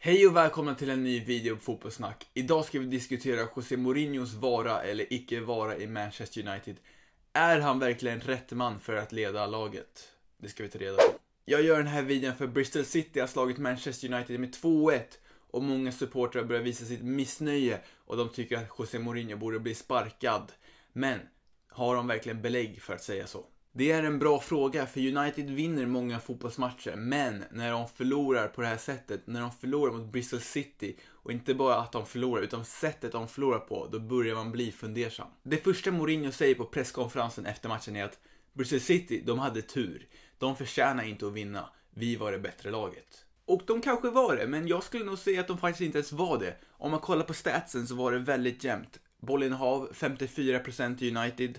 Hej och välkomna till en ny video på Fotbollssnack. Idag ska vi diskutera José Mourinhos vara eller icke vara i Manchester United. Är han verkligen rätt man för att leda laget? Det ska vi ta reda på. Jag gör den här videon för Bristol City har slagit Manchester United med 2-1 och många supportrar börjar visa sitt missnöje och de tycker att José Mourinho borde bli sparkad. Men har de verkligen belägg för att säga så? Det är en bra fråga, för United vinner många fotbollsmatcher, men när de förlorar på det här sättet, när de förlorar mot Bristol City, och inte bara att de förlorar, utan sättet de förlorar på, då börjar man bli fundersam. Det första Mourinho säger på presskonferensen efter matchen är att Bristol City, de hade tur. De förtjänar inte att vinna. Vi var det bättre laget. Och de kanske var det, men jag skulle nog säga att de faktiskt inte ens var det. Om man kollar på statsen så var det väldigt jämnt. Bollinnehav 54% till United,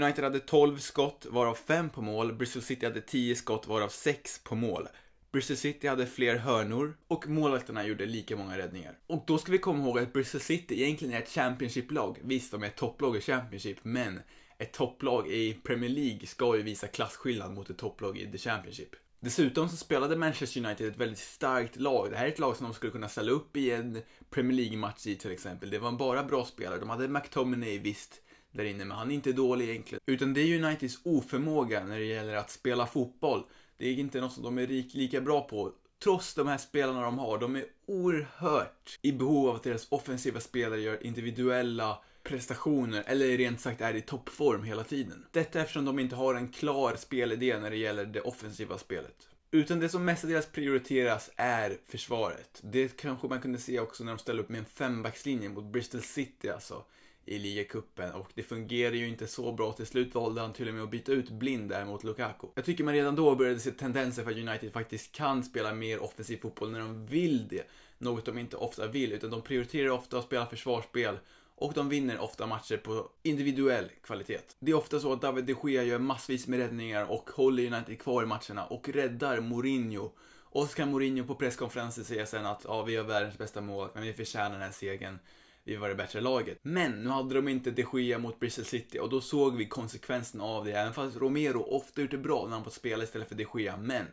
United hade 12 skott, varav 5 på mål. Bristol City hade 10 skott, varav 6 på mål. Bristol City hade fler hörnor och målvakterna gjorde lika många räddningar. Och då ska vi komma ihåg att Bristol City egentligen är ett Championship-lag. Visst, de är ett topplag i Championship, men ett topplag i Premier League ska ju visa klasskillnad mot ett topplag i The Championship. Dessutom så spelade Manchester United ett väldigt starkt lag. Det här är ett lag som de skulle kunna ställa upp i en Premier League-match i till exempel. Det var bara bra spelare. De hade McTominay visst, där inne, men han är inte dålig egentligen. Utan det är Uniteds oförmåga när det gäller att spela fotboll. Det är inte något som de är lika bra på. Trots de här spelarna de har, de är oerhört i behov av att deras offensiva spelare gör individuella prestationer, eller rent sagt är i toppform hela tiden. Detta eftersom de inte har en klar spelidé när det gäller det offensiva spelet. Utan det som mestadels prioriteras är försvaret. Det kanske man kunde se också när de ställde upp med en fembackslinje mot Bristol City alltså i ligacupen och det fungerade ju inte så bra. Till slut valde han till och med att byta ut Blind där mot Lukaku. Jag tycker man redan då började se tendenser för att United faktiskt kan spela mer offensiv fotboll när de vill det. Något de inte ofta vill, utan de prioriterar ofta att spela försvarsspel och de vinner ofta matcher på individuell kvalitet. Det är ofta så att David de Gea gör massvis med räddningar och håller United kvar i matcherna och räddar Mourinho. Oscar Mourinho på presskonferensen säger sen att ja, vi gör världens bästa mål, men vi förtjänar den här segern vi var det bättre laget. Men nu hade de inte de Gea mot Bristol City och då såg vi konsekvensen av det. Även fast Romero ofta gjort det bra när han fått spela istället för de Gea. Men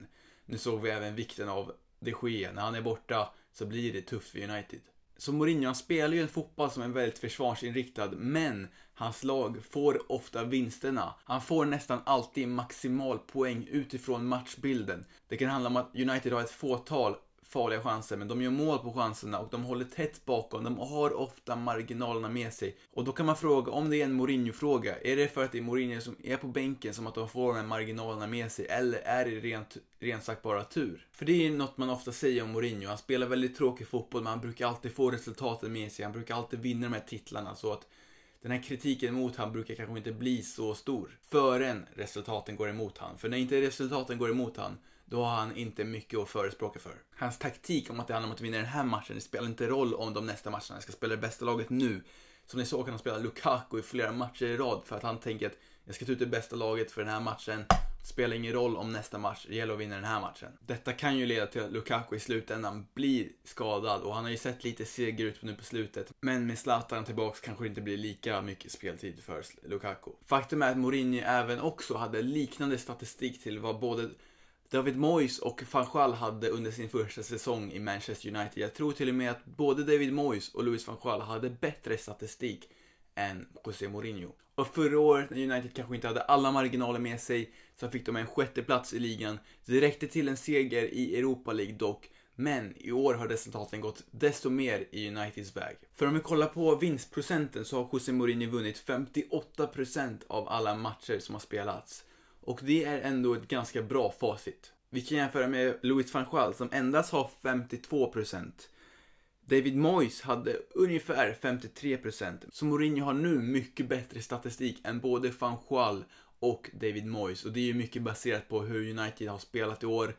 nu såg vi även vikten av de Gea. När han är borta så blir det tufft för United. Så Mourinho han spelar ju en fotboll som är väldigt försvarsinriktad, men hans lag får ofta vinsterna. Han får nästan alltid maximal poäng utifrån matchbilden. Det kan handla om att United har ett fåtal farliga chanser, men de gör mål på chanserna och de håller tätt bakom. De har ofta marginalerna med sig. Och då kan man fråga, om det är en Mourinho-fråga, är det för att det är Mourinho som är på bänken som att de får de här marginalerna med sig? Eller är det rent, rent sagt bara tur? För det är något man ofta säger om Mourinho. Han spelar väldigt tråkig fotboll, men han brukar alltid få resultaten med sig. Han brukar alltid vinna de här titlarna. Så att den här kritiken mot han brukar kanske inte bli så stor förrän resultaten går emot han. För när inte resultaten går emot han, då har han inte mycket att förespråka för. Hans taktik om att det handlar om att vinna den här matchen, det spelar inte roll om de nästa matcherna, jag ska spela det bästa laget nu. Som ni såg kan han spela Lukaku i flera matcher i rad för att han tänker att jag ska ta ut det bästa laget för den här matchen. Det spelar ingen roll om nästa match, det gäller att vinna den här matchen. Detta kan ju leda till att Lukaku i slutändan blir skadad och han har ju sett lite seger ut nu på slutet. Men med Zlatan tillbaks kanske det inte blir lika mycket speltid för Lukaku. Faktum är att Mourinho även också hade liknande statistik till vad både David Moyes och van Gaal hade under sin första säsong i Manchester United, jag tror till och med att både David Moyes och Louis van Gaal hade bättre statistik än José Mourinho. Och förra året när United kanske inte hade alla marginaler med sig så fick de en sjätte plats i ligan. Det räckte till en seger i Europa League dock, men i år har resultaten gått desto mer i Uniteds väg. För om vi kollar på vinstprocenten så har José Mourinho vunnit 58% av alla matcher som har spelats. Och det är ändå ett ganska bra facit. Vi kan jämföra med Louis van Gaal som endast har 52%. David Moyes hade ungefär 53%. Så Mourinho har nu mycket bättre statistik än både van Gaal och David Moyes. Och det är ju mycket baserat på hur United har spelat i år.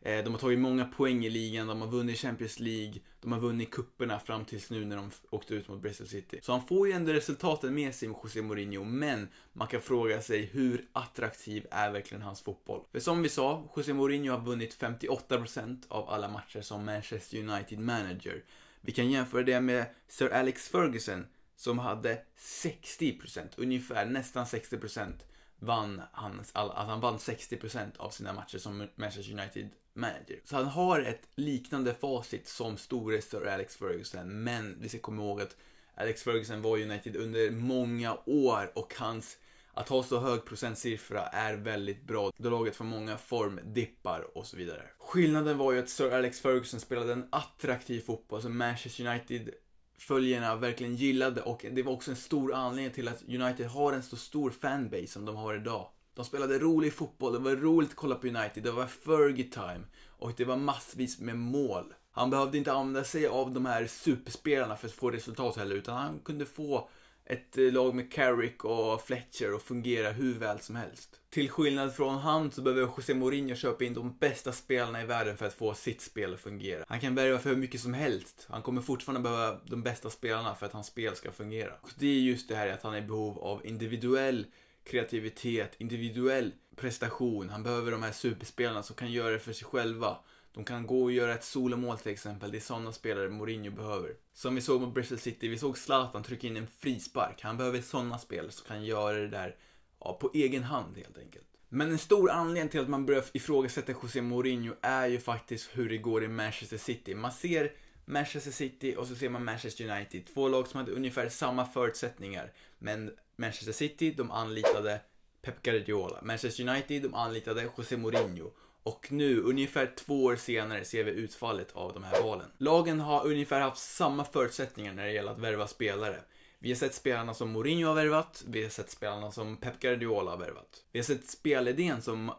Eh, de har tagit många poäng i ligan, de har vunnit Champions League, de har vunnit kupperna fram tills nu när de åkte ut mot Bristol City. Så han får ju ändå resultaten med sig med José Mourinho, men man kan fråga sig hur attraktiv är verkligen hans fotboll? För som vi sa, José Mourinho har vunnit 58% av alla matcher som Manchester United manager. Vi kan jämföra det med Sir Alex Ferguson som hade 60%, ungefär nästan 60% vann hans alltså han vann 60% av sina matcher som Manchester United manager. Så han har ett liknande facit som store Sir Alex Ferguson, men vi ska komma ihåg att Alex Ferguson var United under många år och hans att ha så hög procentsiffra är väldigt bra då laget får många formdippar och så vidare. Skillnaden var ju att Sir Alex Ferguson spelade en attraktiv fotboll som Manchester United följarna verkligen gillade och det var också en stor anledning till att United har en så stor fanbase som de har idag. De spelade rolig fotboll, det var roligt att kolla på United, det var Fergie time och det var massvis med mål. Han behövde inte använda sig av de här superspelarna för att få resultat heller utan han kunde få ett eh, lag med Carrick och Fletcher och fungera hur väl som helst. Till skillnad från han så behöver José Mourinho köpa in de bästa spelarna i världen för att få sitt spel att fungera. Han kan värva för hur mycket som helst. Han kommer fortfarande behöva de bästa spelarna för att hans spel ska fungera. Och det är just det här att han är i behov av individuell kreativitet, individuell prestation. Han behöver de här superspelarna som kan göra det för sig själva. De kan gå och göra ett solomål till exempel. Det är sådana spelare Mourinho behöver. Som vi såg mot Bristol City, vi såg Zlatan trycka in en frispark. Han behöver sådana spelare som kan göra det där ja, på egen hand helt enkelt. Men en stor anledning till att man börjar ifrågasätta José Mourinho är ju faktiskt hur det går i Manchester City. Man ser Manchester City och så ser man Manchester United. Två lag som hade ungefär samma förutsättningar. Men Manchester City, de anlitade Pep Guardiola. Manchester United, de anlitade José Mourinho. Och nu, ungefär två år senare, ser vi utfallet av de här valen. Lagen har ungefär haft samma förutsättningar när det gäller att värva spelare. Vi har sett spelarna som Mourinho har värvat, vi har sett spelarna som Pep Guardiola har värvat. Vi har sett spelidén som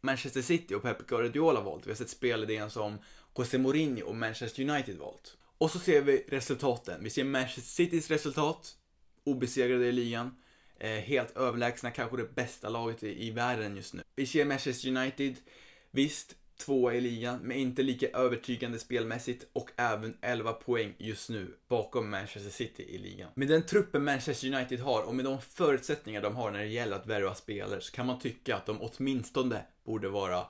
Manchester City och Pep Guardiola valt. Vi har sett spelidén som José Mourinho och Manchester United valt. Och så ser vi resultaten. Vi ser Manchester Citys resultat, obesegrade i ligan. Eh, helt överlägsna, kanske det bästa laget i världen just nu. Vi ser Manchester United Visst, tvåa i ligan, men inte lika övertygande spelmässigt och även 11 poäng just nu bakom Manchester City i ligan. Med den truppen Manchester United har och med de förutsättningar de har när det gäller att värva spelare så kan man tycka att de åtminstone borde vara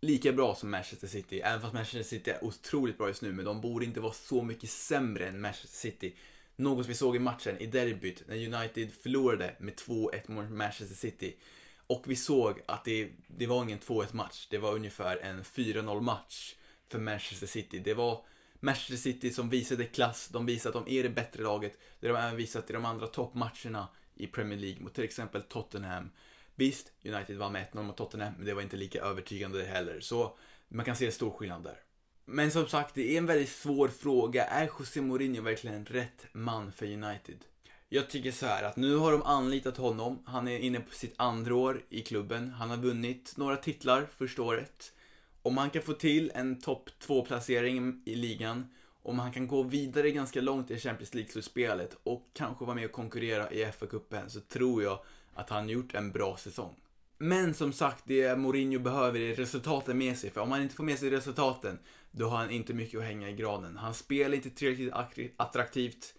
lika bra som Manchester City. Även fast Manchester City är otroligt bra just nu, men de borde inte vara så mycket sämre än Manchester City. Något vi såg i matchen i derbyt när United förlorade med 2-1 mot Manchester City. Och vi såg att det, det var ingen 2-1 match. Det var ungefär en 4-0 match för Manchester City. Det var Manchester City som visade klass. De visade att de är det bättre laget. Det har de även visat i de andra toppmatcherna i Premier League mot till exempel Tottenham. Visst, United vann med 1-0 mot Tottenham, men det var inte lika övertygande heller. Så man kan se stor skillnad där. Men som sagt, det är en väldigt svår fråga. Är José Mourinho verkligen rätt man för United? Jag tycker så här att nu har de anlitat honom. Han är inne på sitt andra år i klubben. Han har vunnit några titlar första året. Om han kan få till en topp 2-placering i ligan, om han kan gå vidare ganska långt i Champions League-slutspelet och kanske vara med och konkurrera i FA-cupen så tror jag att han gjort en bra säsong. Men som sagt, det Mourinho behöver är resultaten med sig. För om han inte får med sig resultaten, då har han inte mycket att hänga i granen. Han spelar inte tillräckligt attraktivt.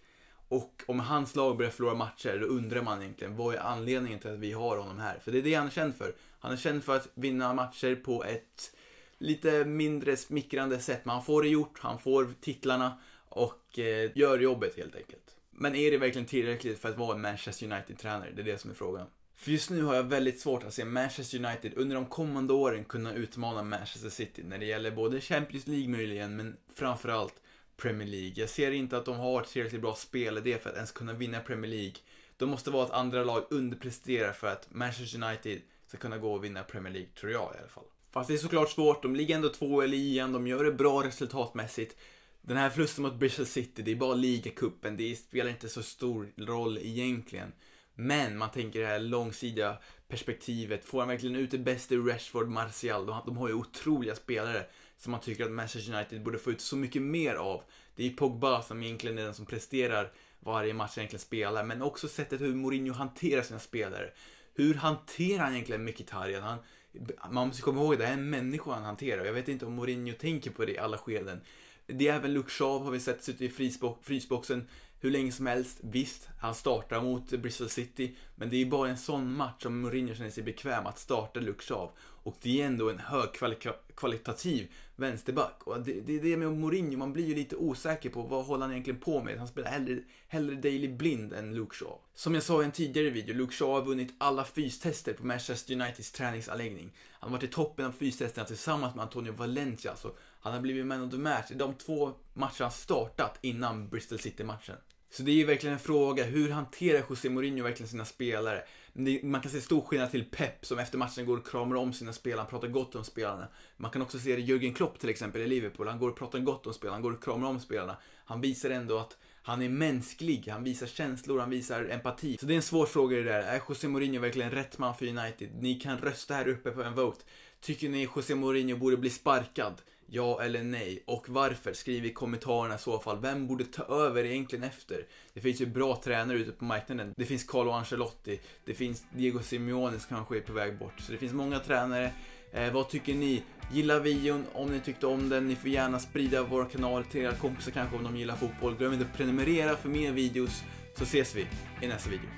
Och om hans lag börjar förlora matcher, då undrar man egentligen vad är anledningen till att vi har honom här? För det är det han är känd för. Han är känd för att vinna matcher på ett lite mindre smickrande sätt. Men han får det gjort, han får titlarna och eh, gör jobbet helt enkelt. Men är det verkligen tillräckligt för att vara en Manchester United-tränare? Det är det som är frågan. För just nu har jag väldigt svårt att se Manchester United under de kommande åren kunna utmana Manchester City när det gäller både Champions League möjligen, men framförallt Premier League. Jag ser inte att de har tillräckligt bra spelidé för att ens kunna vinna Premier League. De måste vara att andra lag underpresterar för att Manchester United ska kunna gå och vinna Premier League, tror jag i alla fall. Fast det är såklart svårt, de ligger ändå två i ligan, de gör det bra resultatmässigt. Den här förlusten mot Bristol City, det är bara ligacupen, det spelar inte så stor roll egentligen. Men man tänker det här långsidiga perspektivet, får han verkligen ut det bästa ur Rashford, Martial? De har ju otroliga spelare som man tycker att Manchester United borde få ut så mycket mer av. Det är Pogba som egentligen är den som presterar varje match egentligen spelar, men också sättet hur Mourinho hanterar sina spelare. Hur hanterar han egentligen Mkhitaryan? Han, man måste komma ihåg, det här är en människa han hanterar. Jag vet inte om Mourinho tänker på det i alla skeden. Det är även Lukshav har vi sett sitta i frysboxen hur länge som helst. Visst, han startar mot Bristol City, men det är bara en sån match som Mourinho känner sig bekväm att starta Lukshav. Och det är ändå en högkvalitativ vänsterback. Och det, det är det med Mourinho, man blir ju lite osäker på vad håller han egentligen på med. Han spelar hellre, hellre Daily Blind än Luke Shaw. Som jag sa i en tidigare video, Luke Shaw har vunnit alla fystester på Manchester Uniteds träningsanläggning. Han har varit i toppen av fystesterna tillsammans med Antonio Valencia, alltså han har blivit man of the match i de två matcher han startat innan Bristol City-matchen. Så det är ju verkligen en fråga, hur hanterar José Mourinho verkligen sina spelare? Man kan se stor skillnad till Pep som efter matchen går och kramar om sina spelare, han pratar gott om spelarna. Man kan också se det Jürgen Klopp till exempel i Liverpool, han går och pratar gott om spelarna, han går och kramar om spelarna. Han visar ändå att han är mänsklig, han visar känslor, han visar empati. Så det är en svår fråga det där. Är José Mourinho verkligen rätt man för United? Ni kan rösta här uppe på en vote. Tycker ni José Mourinho borde bli sparkad? Ja eller nej? Och varför? Skriv i kommentarerna i så fall. Vem borde ta över egentligen efter? Det finns ju bra tränare ute på marknaden. Det finns Carlo Ancelotti. Det finns Diego Simeone som kanske är på väg bort. Så det finns många tränare. Eh, vad tycker ni? Gilla videon om ni tyckte om den. Ni får gärna sprida vår kanal till era kompisar kanske om de gillar fotboll. Glöm inte att prenumerera för mer videos så ses vi i nästa video.